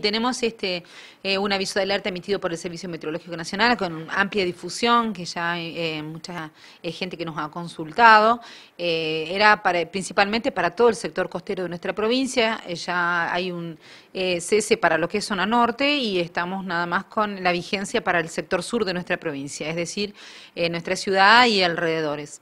Tenemos este eh, un aviso de alerta emitido por el Servicio Meteorológico Nacional con amplia difusión, que ya hay eh, eh, mucha gente que nos ha consultado. era principalmente para todo el sector costero de nuestra provincia. ya hay un cese para lo que es zona norte y estamos nada más con la vigencia para el sector sur de nuestra provincia, es decir, nuestra ciudad y alrededores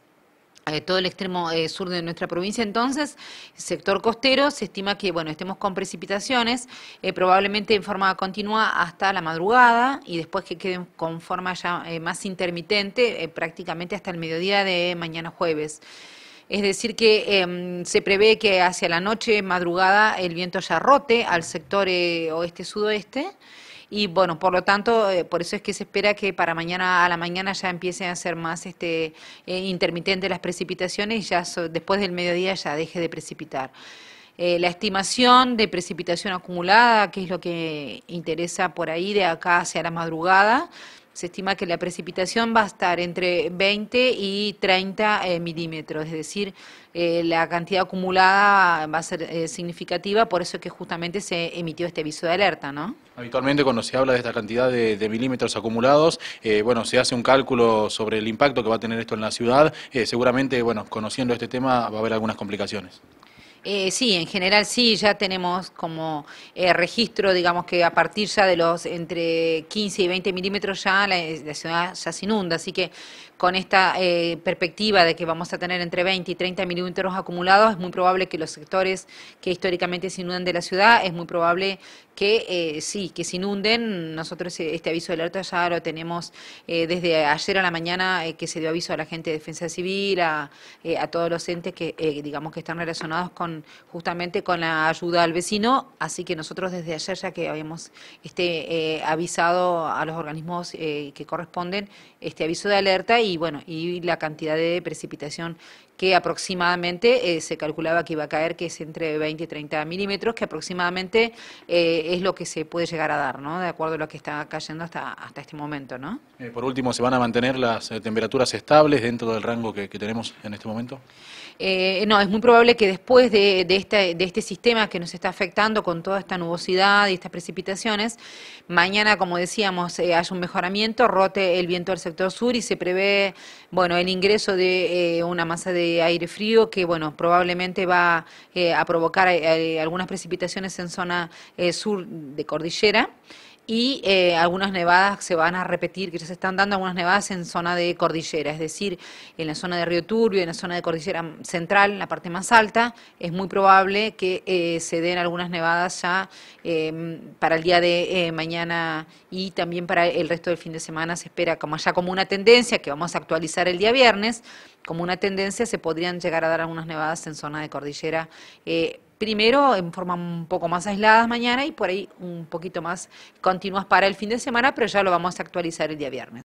todo el extremo eh, sur de nuestra provincia. Entonces, sector costero, se estima que bueno estemos con precipitaciones, eh, probablemente en forma continua hasta la madrugada y después que queden con forma ya eh, más intermitente, prácticamente hasta el mediodía de mañana jueves. Es decir, que em, se prevé que hacia la noche, madrugada, el viento ya rote al sector oeste-sudoeste y bueno, por lo tanto, eh, por eso es que se espera que para mañana a la mañana ya empiecen a ser más este, eh, intermitentes las precipitaciones y ya después del mediodía ya deje de precipitar. Eh, la estimación de precipitación acumulada, que es lo que interesa por ahí de acá hacia la madrugada, se estima que la precipitación va a estar entre 20 y 30 milímetros, es decir, la cantidad acumulada va a ser significativa, por eso es que justamente se emitió este aviso de alerta, ¿no? Habitualmente cuando se habla de esta cantidad de, milímetros acumulados, eh, bueno, se hace un cálculo sobre el impacto que va a tener esto en la ciudad. Eh, seguramente, bueno, conociendo este tema va a haber algunas complicaciones. Eh, sí, en general sí, ya tenemos como eh, registro, digamos que a partir ya de los entre 15 y 20 milímetros ya la, ciudad ya se inunda, así que con esta eh, perspectiva de que vamos a tener entre 20 y 30 milímetros acumulados, es muy probable que los sectores que históricamente se inundan de la ciudad, es muy probable que sí, que se inunden. Nosotros este aviso de alerta ya lo tenemos desde ayer a la mañana que se dio aviso a la gente de Defensa Civil, a, a todos los entes que digamos que están relacionados con justamente con la ayuda al vecino, así que nosotros desde ayer ya que habíamos este, eh, avisado a los organismos eh, que corresponden este aviso de alerta y bueno, y la cantidad de precipitación que aproximadamente eh, se calculaba que iba a caer, que es entre 20 y 30 milímetros, que aproximadamente es lo que se puede llegar a dar, ¿no? De acuerdo a lo que está cayendo hasta, hasta este momento, ¿no? por último, ¿se van a mantener las temperaturas estables dentro del rango que tenemos en este momento? no, es muy probable que después de este, de, este, sistema que nos está afectando con toda esta nubosidad y estas precipitaciones. Mañana, como decíamos, eh, hay un mejoramiento, rote el viento al sector sur y se prevé, bueno, el ingreso de eh, una masa de aire frío que, bueno, probablemente va eh, a provocar algunas precipitaciones en zona sur de cordillera y eh, algunas nevadas se van a repetir, que ya se están dando algunas nevadas en zona de cordillera, es decir, en la zona de Río Turbio, en la zona de cordillera central, en la parte más alta, es muy probable que eh, se den algunas nevadas ya em, para el día de eh, mañana y también para el resto del fin de semana se espera como ya como una tendencia que vamos a actualizar el día viernes, como una tendencia se podrían llegar a dar algunas nevadas en zona de cordillera primero en forma un poco más aisladas mañana y por ahí un poquito más continuas para el fin de semana, pero ya lo vamos a actualizar el día viernes.